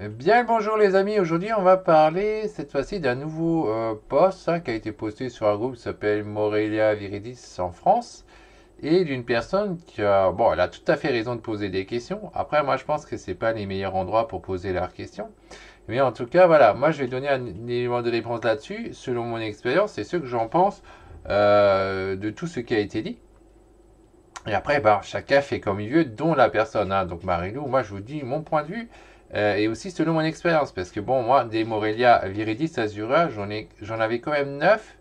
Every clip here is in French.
Eh bien bonjour les amis, aujourd'hui on va parler cette fois-ci d'un nouveau euh, post hein, qui a été posté sur un groupe qui s'appelle Morelia Viridis en France et d'une personne qui a, bon elle a tout à fait raison de poser des questions, après moi je pense que c'est pas les meilleurs endroits pour poser leurs questions, mais en tout cas voilà, moi je vais donner un, élément de réponse là-dessus selon mon expérience c'est ce que j'en pense euh, de tout ce qui a été dit. Et après, bah chacun fait comme il veut, dont la personne. Hein. Donc Marilou, moi je vous dis mon point de vue, euh, et aussi selon mon expérience, parce que bon, moi, des Morelia Viridis Azura, j'en avais quand même 9,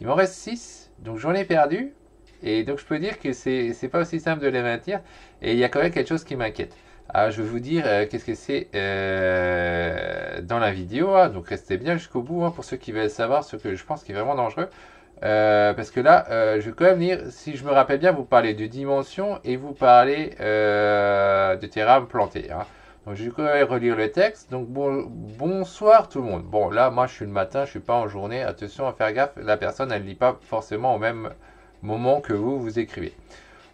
il m'en reste 6, donc j'en ai perdu, et donc je peux dire que c'est pas aussi simple de les maintenir, et il y a quand même quelque chose qui m'inquiète. Alors ah, je vais vous dire euh, qu'est-ce que c'est euh, dans la vidéo, hein. donc restez bien jusqu'au bout hein, pour ceux qui veulent savoir ce que je pense qui est vraiment dangereux. parce que là, je vais quand même dire si je me rappelle bien, vous parlez de dimension et vous parlez de terrain planté. Hein je vais relire le texte. Donc, bon, bonsoir tout le monde. Bon, là, moi, je suis le matin, je ne suis pas en journée. Attention à faire gaffe, la personne, elle ne lit pas forcément au même moment que vous, vous écrivez.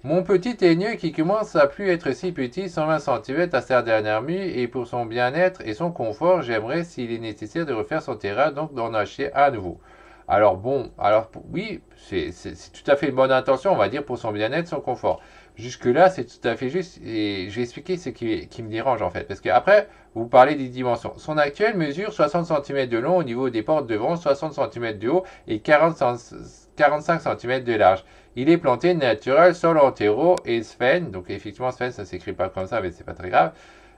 Mon petit aigneux qui commence à plus être si petit, 120 cm à sa dernière nuit et pour son bien-être et son confort, j'aimerais, s'il est nécessaire, de refaire son terrain, donc d'en acheter à nouveau. Alors bon, alors oui, c'est tout à fait une bonne intention, on va dire, pour son bien-être, son confort. Jusque-là, c'est tout à fait juste et je vais expliquer ce qui, me dérange en fait. Parce qu'après, vous parlez des dimensions. Son actuel mesure 60 cm de long au niveau des portes devant, 60 cm de haut et 40, 45 cm de large. Il est planté naturel, sol terreau et sphène. Donc effectivement, Sven, ça s'écrit pas comme ça, mais c'est pas très grave.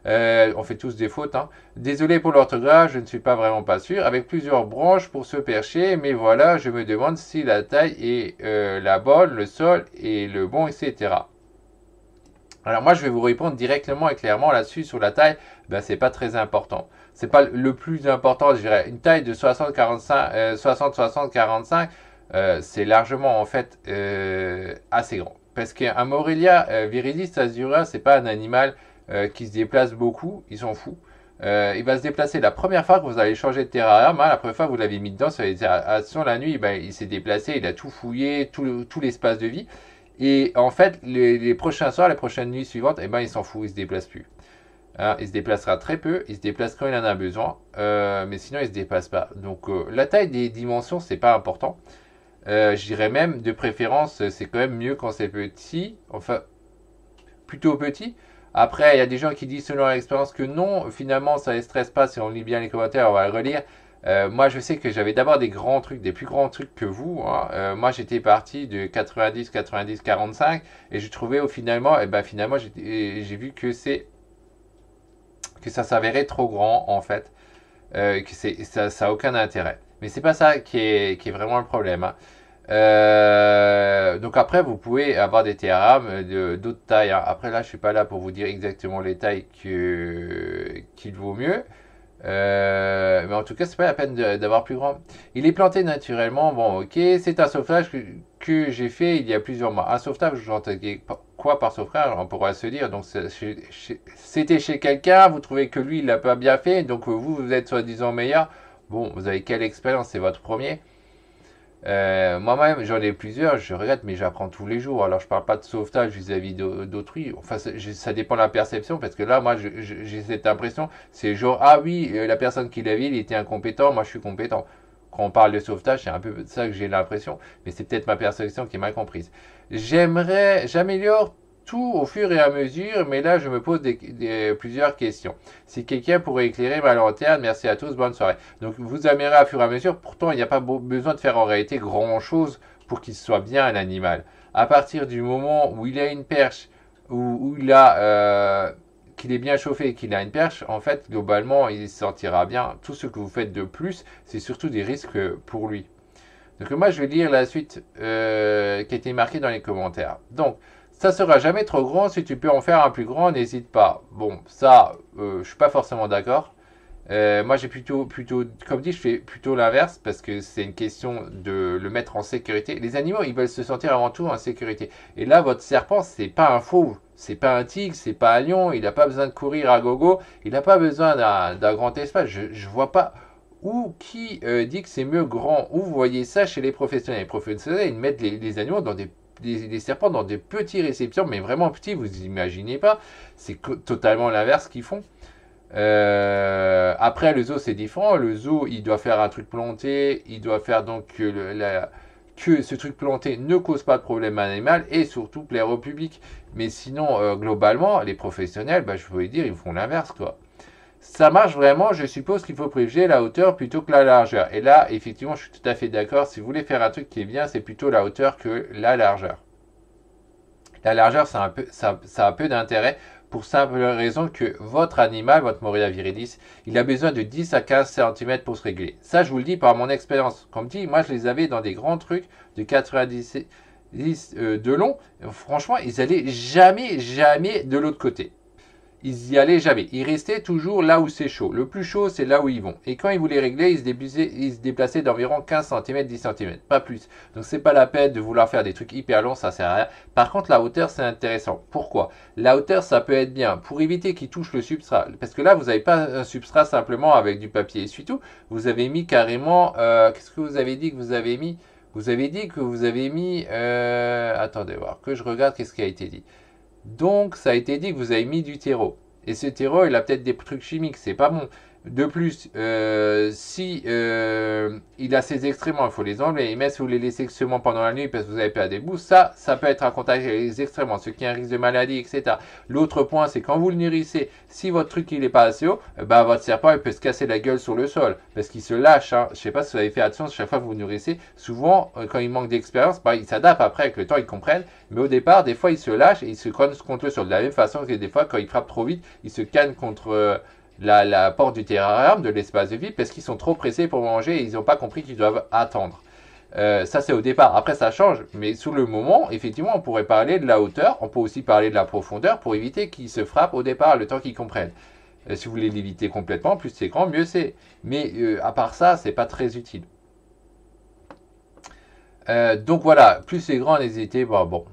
Euh, on fait tous des fautes. Hein. Désolé pour l'orthographe, je ne suis pas vraiment pas sûr. Avec plusieurs branches pour se percher, mais voilà, je me demande si la taille est euh, la bonne, le sol est le bon, etc. Alors moi, je vais vous répondre directement et clairement là-dessus sur la taille. Ben, c'est pas très important. C'est pas le plus important, je dirais. Une taille de 60, 45, euh, 60, 60, 45, c'est largement en fait euh, assez grand. Parce qu'un Morelia euh, virilis azura, c'est pas un animal euh, qui se déplace beaucoup. Ils sont fous. il va se déplacer. La première fois que vous allez changer de terrarium, hein, la première fois que vous l'avez mis dedans, sur la nuit, ben, il s'est déplacé, il a tout fouillé, tout l'espace de vie. Et en fait, les, prochains soirs, les prochaines nuits suivantes, eh ben, il s'en fout, il se déplace plus. Hein, il se déplacera très peu, il se déplace quand il en a besoin, euh, mais sinon il se déplace pas. Donc euh, la taille des dimensions, c'est pas important. Euh, je dirais même, de préférence, c'est quand même mieux quand c'est petit, enfin, plutôt petit. Après, il y a des gens qui disent selon l'expérience que non, finalement, ça ne les stresse pas si on lit bien les commentaires, on va les relire. Euh, moi, je sais que j'avais d'abord des grands trucs, des plus grands trucs que vous. Hein. Euh, moi, j'étais parti de 90, 90, 45, et j'ai trouvé au finalement, eh ben, finalement, j'ai vu que c'est que ça s'avérait trop grand en fait, euh, que ça, n'a aucun intérêt. Mais c'est pas ça qui est, vraiment le problème. Hein. donc après, vous pouvez avoir des TRAM d'autres tailles. Hein. Après là, je ne suis pas là pour vous dire exactement les tailles qu'il vaut mieux. Euh, mais en tout cas, c'est pas la peine d'avoir plus grand. Il est planté naturellement. Bon, ok. C'est un sauvetage que, j'ai fait il y a plusieurs mois. Un sauvetage, j'entendais quoi par sauvetage On pourra se dire. Donc, c'était chez quelqu'un. Vous trouvez que lui, il l'a pas bien fait. Donc, vous, vous êtes soi-disant meilleur. Bon, vous avez quelle expérience C'est votre premier. Euh, moi-même, j'en ai plusieurs, je regrette, mais j'apprends tous les jours. Alors, je parle pas de sauvetage vis-à-vis d'autrui. Enfin, ça dépend de la perception, parce que là, moi, j'ai cette impression, c'est genre, ah oui, euh, la personne qui l'a vu, il était incompétent, moi, je suis compétent. Quand on parle de sauvetage, c'est un peu ça que j'ai l'impression, mais c'est peut-être ma perception qui est mal comprise. J'aimerais, j'améliore tout au fur et à mesure, mais là, je me pose des, plusieurs questions. Si quelqu'un pourrait éclairer ma lanterne, merci à tous, bonne soirée. Donc, vous amènerez au fur et à mesure. Pourtant, il n'y a pas besoin de faire en réalité grand-chose pour qu'il soit bien un animal. À partir du moment où il a une perche, où, il a... Euh, qu'il est bien chauffé et qu'il a une perche, en fait, globalement, il se sentira bien. Tout ce que vous faites de plus, c'est surtout des risques pour lui. Donc moi, je vais lire la suite euh, qui a été marquée dans les commentaires. Donc, ça sera jamais trop grand, si tu peux en faire un plus grand, n'hésite pas. Bon, ça, je euh, je suis pas forcément d'accord. Euh, moi, j'ai plutôt, plutôt, comme dit, je fais plutôt l'inverse parce que c'est une question de le mettre en sécurité. Les animaux, ils veulent se sentir avant tout en sécurité. Et là, votre serpent, c'est pas un fauve, c'est pas un tigre, c'est pas un lion. Il n'a pas besoin de courir à gogo. Il n'a pas besoin d'un grand espace. Je, je vois pas ou qui euh, dit que c'est mieux grand. où vous voyez ça chez les professionnels. Les professionnels, ils mettent les animaux dans des des, serpents dans des petits récepteurs, mais vraiment petits, vous imaginez pas. C'est totalement l'inverse qu'ils font. Euh, après, le zoo, c'est différent. Le zoo, il doit faire un truc planté, il doit faire donc que, la, que ce truc planté ne cause pas de problème animal et surtout plaire au public. Mais sinon, euh, globalement, les professionnels, bah, je peux dire, ils font l'inverse, quoi ça marche vraiment, je suppose qu'il faut privilégier la hauteur plutôt que la largeur. Et là, effectivement, je suis tout à fait d'accord. Si vous voulez faire un truc qui est bien, c'est plutôt la hauteur que la largeur. La largeur, ça a peu, d'intérêt pour simple raison que votre animal, votre Moria viridis, il a besoin de 10 à 15 cm pour se régler. Ça, je vous le dis par mon expérience. Comme dit, moi, je les avais dans des grands trucs de 90 euh, de long. Franchement, ils n'allaient jamais, jamais de l'autre côté ils y allaient jamais. Ils restaient toujours là où c'est chaud. Le plus chaud, c'est là où ils vont. Et quand ils voulaient régler, ils se déplaçaient, ils se déplaçaient d'environ 15 cm, 10 cm, pas plus. Donc c'est pas la peine de vouloir faire des trucs hyper longs, ça sert à rien. Par contre, la hauteur, c'est intéressant. Pourquoi La hauteur, ça peut être bien pour éviter qu'ils touchent le substrat. Parce que là, vous n'avez pas un substrat simplement avec du papier et tout vous avez mis carrément. Euh, qu'est-ce que vous avez dit que vous avez mis Vous avez dit que vous avez mis. Euh, attendez voir que je regarde qu'est-ce qui a été dit. Donc, ça a été dit que vous avez mis du terreau. Et ce terreau, il a peut-être des trucs chimiques, c'est pas bon. De plus, euh, si euh, il a ses excréments, il faut les enlever. Et même si vous les laissez seulement pendant la nuit parce que vous avez perdu des bouts, ça, ça peut être un contact avec les excréments, ce qui est un risque de maladie, etc. L'autre point, c'est quand vous le nourrissez, si votre truc il est pas assez haut, euh, bah, votre serpent il peut se casser la gueule sur le sol parce qu'il se lâche. Hein. Je sais pas si vous avez fait attention, chaque fois que vous, nourrissez, souvent quand il manque d'expérience, bah, il s'adapte après avec le temps, il comprennent. Mais au départ, des fois, il se lâche et il se cogne contre le sol. De la même façon que des fois, quand il frappe trop vite, il se canne contre la, porte du terrarium, de l'espace de vie, parce qu'ils sont trop pressés pour manger et ils n'ont pas compris qu'ils doivent attendre. Euh, ça, c'est au départ. Après, ça change. Mais sous le moment, effectivement, on pourrait parler de la hauteur. On peut aussi parler de la profondeur pour éviter qu'ils se frappent au départ, le temps qu'ils comprennent. Euh, si vous voulez l'éviter complètement, plus c'est grand, mieux c'est. Mais euh, à part ça, c'est pas très utile. donc voilà, plus c'est grand, n'hésitez pas. Bon, bon,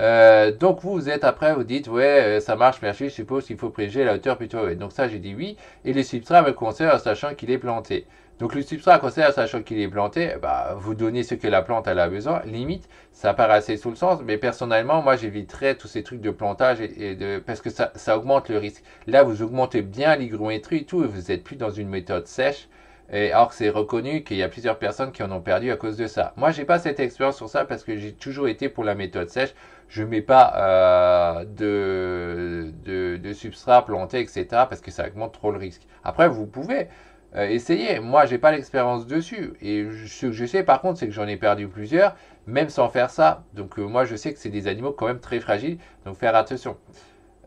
euh, donc vous, êtes après, vous dites, ouais, euh, ça marche, merci, je suppose qu'il faut préjuger la hauteur plutôt. Donc ça, j'ai dit oui. Et le substrat me en sachant qu'il est planté. Donc le substrat conserve sachant qu'il est planté, bah, vous donnez ce que la plante elle a besoin. Limite, ça part assez sous le sens, mais personnellement, moi j'éviterais tous ces trucs de plantage et, de parce que ça, ça, augmente le risque. Là, vous augmentez bien l'hygrométrie et tout, et vous n'êtes plus dans une méthode sèche. Et alors c'est reconnu qu'il y a plusieurs personnes qui en ont perdu à cause de ça. Moi, j'ai pas cette expérience sur ça parce que j'ai toujours été pour la méthode sèche je mets pas euh, de, de, substrat planté, etc. parce que ça augmente trop le risque. Après, vous pouvez euh, essayer. Moi, j'ai pas l'expérience dessus. Et ce que je sais, par contre, c'est que j'en ai perdu plusieurs, même sans faire ça. Donc, euh, moi, je sais que c'est des animaux quand même très fragiles. Donc, faire attention.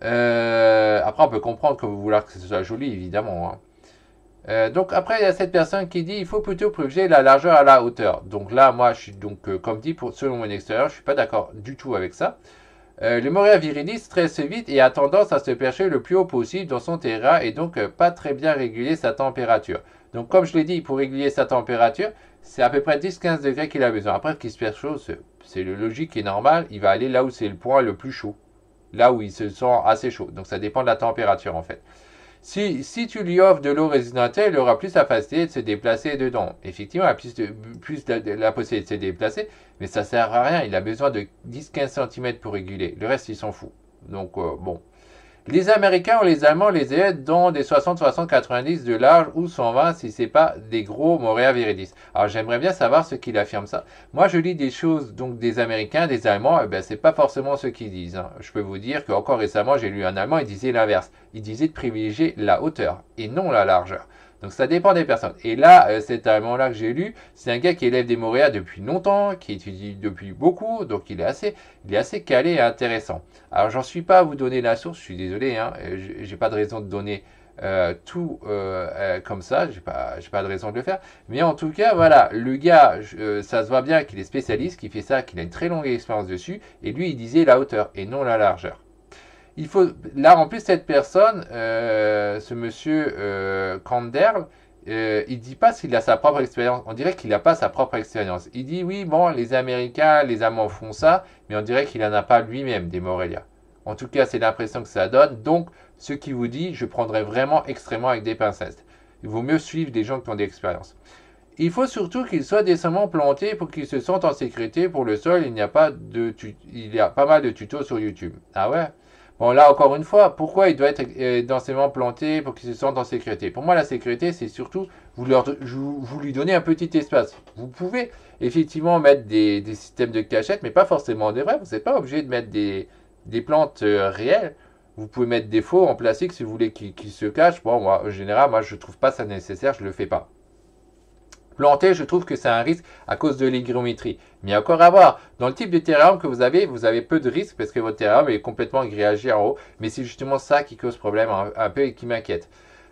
après, on peut comprendre que vous voulez que ce soit joli, évidemment. Hein. Euh, donc après, il y a cette personne qui dit il faut plutôt privilégier la largeur à la hauteur. Donc là, moi, je suis donc, euh, comme dit, pour, selon mon extérieur, je suis pas d'accord du tout avec ça. Euh, le Moria virilis stresse vite et a tendance à se percher le plus haut possible dans son terrain et donc pas très bien réguler sa température. Donc comme je l'ai dit, pour réguler sa température, c'est à peu près 10-15 degrés qu'il a besoin. Après qu'il se perche chaud, c'est le logique et normal, il va aller là où c'est le point le plus chaud, là où il se sent assez chaud. Donc ça dépend de la température en fait. Si, si, tu lui offres de l'eau résidentielle, il aura plus la possibilité de se déplacer dedans. Effectivement, il a plus, de, plus la possibilité de se déplacer, mais ça sert à rien. Il a besoin de 10-15 cm pour réguler. Le reste, il s'en fout. Donc, euh, bon. Les Américains ou les Allemands les aident, dans des 60, 60, 90 de large ou 120 si c'est pas des gros Moréa viridis. Alors j'aimerais bien savoir ce qu'il affirme ça. Moi je lis des choses donc des Américains, des Allemands, et eh ben c'est pas forcément ce qu'ils disent. Hein. Je peux vous dire qu'encore récemment j'ai lu un Allemand, il disait l'inverse. Il disait de privilégier la hauteur et non la largeur. Donc ça dépend des personnes. Et là, euh, cet allemand-là que j'ai lu, c'est un gars qui élève des Moréas depuis longtemps, qui étudie depuis beaucoup, donc il est assez, il est assez calé et intéressant. Alors j'en suis pas à vous donner la source, je suis désolé, hein, euh, j'ai pas de raison de donner euh, tout euh, comme ça, j'ai pas, j'ai pas de raison de le faire. Mais en tout cas, voilà, le gars, ça se voit bien qu'il est spécialiste, qu'il fait ça, qu'il a une très longue expérience dessus, et lui, il disait la hauteur et non la largeur il faut là en plus cette personne, euh, ce monsieur euh, Kanderl, euh, il dit pas s'il a sa propre expérience. On dirait qu'il n'a pas sa propre expérience. Il dit oui, bon, les Américains, les Amants font ça, mais on dirait qu'il n'en a pas lui-même des Morelia. En tout cas, c'est l'impression que ça donne. Donc, ce qui vous dit, je prendrai vraiment extrêmement avec des pincettes. Il vaut mieux suivre des gens qui ont des expériences. Il faut surtout qu'ils soient décemment plantés pour qu'ils se sentent en sécurité. Pour le sol, il n'y a pas de, il y a pas mal de tutos sur YouTube. Ah ouais. Bon, là, encore une fois, pourquoi il doit être euh, densément planté pour qu'il se sente en sécurité Pour moi, la sécurité, c'est surtout vous, leur, vous, lui donner un petit espace. Vous pouvez effectivement mettre des, systèmes de cachette, mais pas forcément des vrais. Vous n'êtes pas obligé de mettre des, des plantes euh, réelles. Vous pouvez mettre des faux en plastique si vous voulez qu'ils se cachent. Bon, moi, en général, moi, je trouve pas ça nécessaire, je le fais pas planter, je trouve que c'est un risque à cause de l'hygrométrie. Mais il y a encore à voir. Dans le type de terrain que vous avez, vous avez peu de risques parce que votre terrarium est complètement grillagé en haut. Mais c'est justement ça qui cause problème un, peu et qui m'inquiète.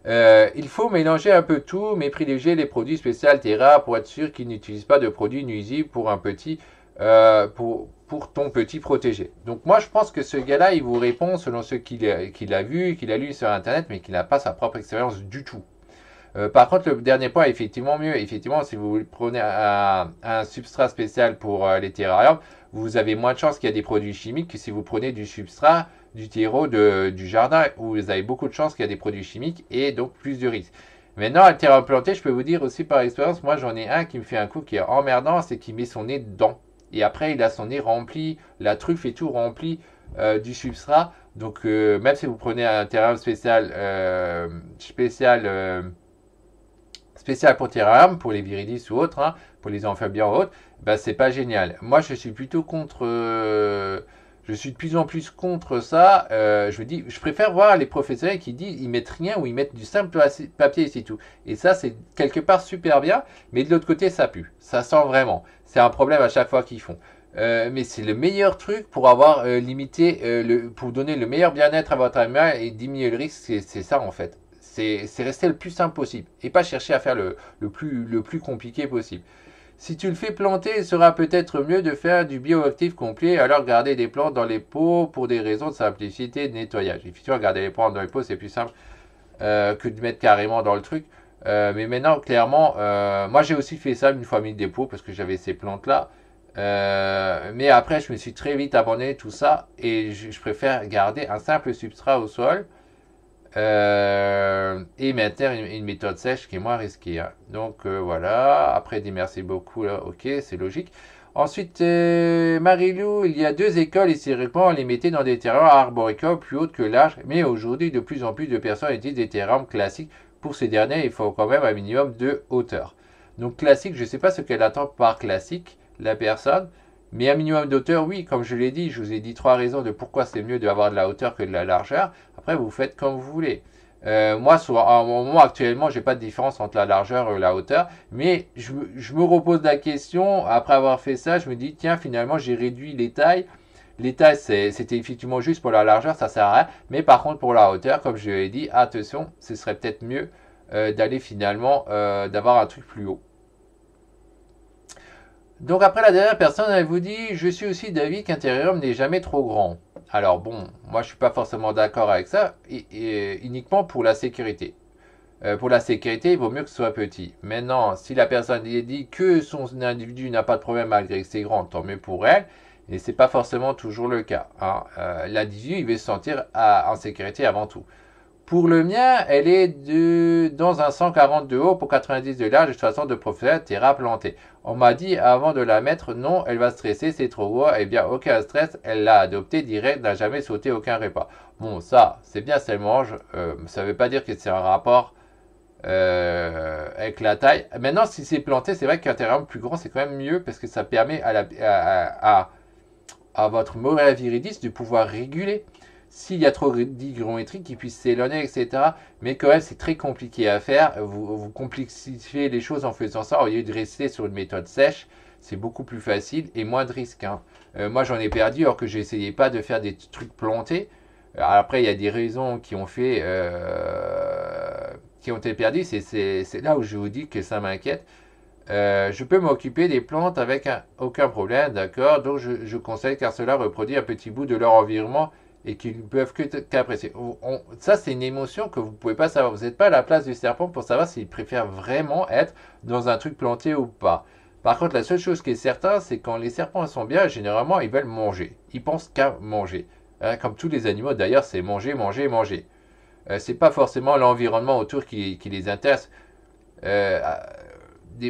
Euh, il faut mélanger un peu tout, mais privilégier les produits spéciaux Terra pour être sûr qu'il n'utilisent pas de produits nuisibles pour un petit, euh, pour, pour ton petit protégé. Donc moi, je pense que ce gars-là, il vous répond selon ce qu'il a vu, qu'il a lu sur Internet, mais qu'il n'a pas sa propre expérience du tout. Euh, par contre, le dernier point est effectivement mieux. Effectivement, si vous prenez un, substrat spécial pour euh, les terrariums, vous avez moins de chances qu'il y ait des produits chimiques que si vous prenez du substrat du terreau du jardin, où vous avez beaucoup de chances qu'il y ait des produits chimiques et donc plus de risques. Maintenant, un terrain planté, je peux vous dire aussi par expérience, moi j'en ai un qui me fait un coup qui est emmerdant, c'est qu'il met son nez dedans. Et après, il a son nez rempli, la truffe et tout rempli euh, du substrat. Donc, même si vous prenez un terrain spécial, spécial spécial pour tiram, pour les Viridis ou autres, hein, pour les amphibiens ou autres, bah, c'est pas génial. Moi, je suis plutôt contre. Euh, je suis de plus en plus contre ça. Euh, je dis, je préfère voir les professionnels qui disent ils mettent rien ou ils mettent du simple papier et c'est tout. Et ça, c'est quelque part super bien, mais de l'autre côté, ça pue. Ça sent vraiment. C'est un problème à chaque fois qu'ils font. Euh, mais c'est le meilleur truc pour avoir limité, pour donner le meilleur bien-être à votre animal et diminuer le risque. C'est ça en fait c'est rester le plus simple possible et pas chercher à faire le, plus, compliqué possible. Si tu le fais planter, il sera peut-être mieux de faire du bioactif complet, alors garder des plantes dans les pots pour des raisons de simplicité et de nettoyage. tu garder les plantes dans les pots, c'est plus simple euh, que de mettre carrément dans le truc. Euh, mais maintenant, clairement, euh, moi j'ai aussi fait ça une fois mis des pots parce que j'avais ces plantes-là. mais après, je me suis très vite abandonné tout ça et je préfère garder un simple substrat au sol euh, et maintenir une, une, méthode sèche qui est moins risquée. Hein. Donc euh, voilà, après dit merci beaucoup, ok, c'est logique. Ensuite, euh, Marilou, il y a deux écoles historiquement, on les mettait dans des terrains arboricoles plus hautes que larges, mais aujourd'hui, de plus en plus de personnes utilisent des terrains classiques. Pour ces derniers, il faut quand même un minimum de hauteur. Donc classique, je ne sais pas ce qu'elle attend par classique, la personne, mais un minimum d'auteur, oui, comme je l'ai dit, je vous ai dit trois raisons de pourquoi c'est mieux d'avoir de la hauteur que de la largeur. Après, vous faites comme vous voulez. Euh, moi, un moment actuellement, j'ai pas de différence entre la largeur et la hauteur, mais je, me repose la question. Après avoir fait ça, je me dis tiens, finalement, j'ai réduit les tailles. Les tailles, c'était effectivement juste pour la largeur, ça sert à rien. Mais par contre, pour la hauteur, comme je l'ai dit, attention, ce serait peut-être mieux euh, d'aller finalement euh, d'avoir un truc plus haut. Donc après la dernière personne, elle vous dit, je suis aussi d'avis qu'intérieur n'est jamais trop grand. Alors bon, moi je ne suis pas forcément d'accord avec ça, et, uniquement pour la sécurité. Euh, pour la sécurité, il vaut mieux que ce soit petit. Maintenant, si la personne dit que son individu n'a pas de problème malgré que c'est grand, tant mieux pour elle. Et c'est pas forcément toujours le cas. Hein. Euh, l'individu, il veut se sentir ah, en sécurité avant tout. Pour le mien, elle est de, dans un 140 de haut pour 90 de large et 60 de profondeur, terra planté. On m'a dit avant de la mettre, non, elle va stresser, c'est trop gros. Eh bien, aucun stress, elle l'a adopté direct, n'a jamais sauté aucun repas. Bon, ça, c'est bien, ça mange. Ça euh, ça veut pas dire que c'est un rapport euh, avec la taille. Maintenant, si c'est planté, c'est vrai qu'un terrain plus grand, c'est quand même mieux parce que ça permet à, votre mauvais viridis de pouvoir réguler s'il y a trop d'hygrométrie, qu'ils puissent s'éloigner, etc. Mais quand même, c'est très compliqué à faire. Vous, vous complexifiez les choses en faisant ça au lieu de rester sur une méthode sèche c'est beaucoup plus facile et moins de risques. Hein. Euh, moi, j'en ai perdu alors que j'essayais pas de faire des trucs plantés. Euh, après, il y a des raisons qui ont fait, euh, qui ont été perdues. C'est là où je vous dis que ça m'inquiète. je peux m'occuper des plantes avec aucun problème, d'accord Donc, je, je, conseille car cela reproduit un petit bout de leur environnement et qu'ils ne peuvent qu'apprécier. ça, c'est une émotion que vous ne pouvez pas savoir. Vous n'êtes pas à la place du serpent pour savoir s'il préfère vraiment être dans un truc planté ou pas. Par contre, la seule chose qui est certaine, c'est quand les serpents sont bien, généralement, ils veulent manger. Ils pensent qu'à manger. Hein, comme tous les animaux, d'ailleurs, c'est manger, manger, manger. Euh, Ce n'est pas forcément l'environnement autour qui, qui les intéresse. Euh,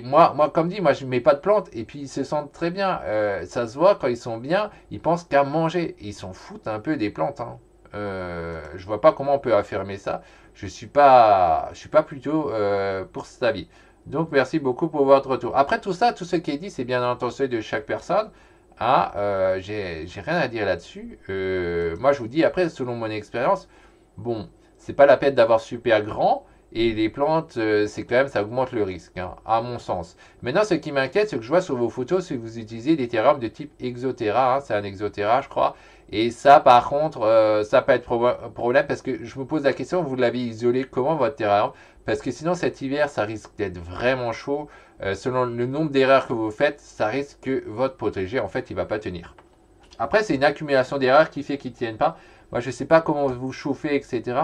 moi, comme dit, moi je mets pas de plantes et puis ils se sentent très bien. Euh, ça se voit quand ils sont bien, ils pensent qu'à manger. Ils s'en foutent un peu des plantes. Hein. Euh, je vois pas comment on peut affirmer ça. Je suis pas, je suis pas plutôt euh, pour cet avis. Donc merci beaucoup pour votre retour. Après tout ça, tout ce qui est dit, c'est bien entendu de chaque personne. ah j'ai rien à dire là-dessus. moi je vous dis après, selon mon expérience, bon, c'est pas la peine d'avoir super grand et les plantes, euh, c'est quand même, ça augmente le risque, hein, à mon sens. Maintenant, ce qui m'inquiète, ce que je vois sur vos photos, c'est que vous utilisez des terrariums de type Exotera. Hein, c'est un Exotera, je crois. Et ça, par contre, euh, ça peut être un problème parce que je me pose la question, vous l'avez isolé comment votre terrarium Parce que sinon, cet hiver, ça risque d'être vraiment chaud. Euh, selon le nombre d'erreurs que vous faites, ça risque que votre protégé, en fait, il va pas tenir. Après, c'est une accumulation d'erreurs qui fait qu'il ne tienne pas. Moi, je ne sais pas comment vous chauffez, etc.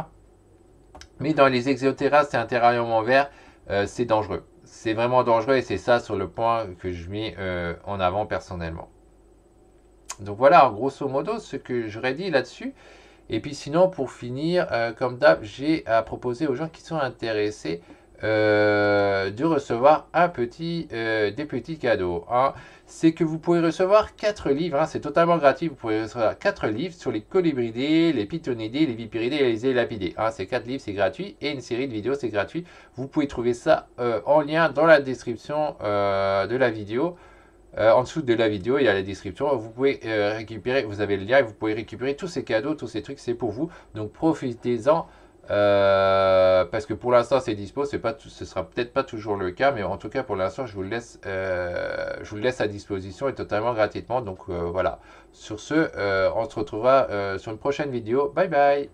Mais dans les exoterraces c'est un terrarium vert, euh, c'est dangereux. C'est vraiment dangereux et c'est ça sur le point que je mets euh, en avant personnellement. Donc voilà, grosso modo, ce que j'aurais dit là-dessus. Et puis sinon, pour finir, euh, comme d'hab, j'ai à proposer aux gens qui sont intéressés euh, de recevoir un petit, euh, des petits cadeaux. Hein. C'est que vous pouvez recevoir quatre livres, hein. c'est totalement gratuit, vous pouvez recevoir quatre livres sur les colibridés, les pythonidés, les vipiridés et les lapidés. Hein. Ces quatre livres, c'est gratuit et une série de vidéos, c'est gratuit. Vous pouvez trouver ça euh, en lien dans la description de la vidéo. en dessous de la vidéo, il y a la description. Vous pouvez récupérer, vous avez le lien et vous pouvez récupérer tous ces cadeaux, tous ces trucs, c'est pour vous. Donc profitez-en euh, parce que pour l'instant, c'est dispo. C'est pas, ce sera peut-être pas toujours le cas, mais en tout cas, pour l'instant, je vous le laisse, euh, je vous laisse à disposition et totalement gratuitement. Donc euh, voilà. Sur ce, on se retrouvera sur une prochaine vidéo. Bye bye.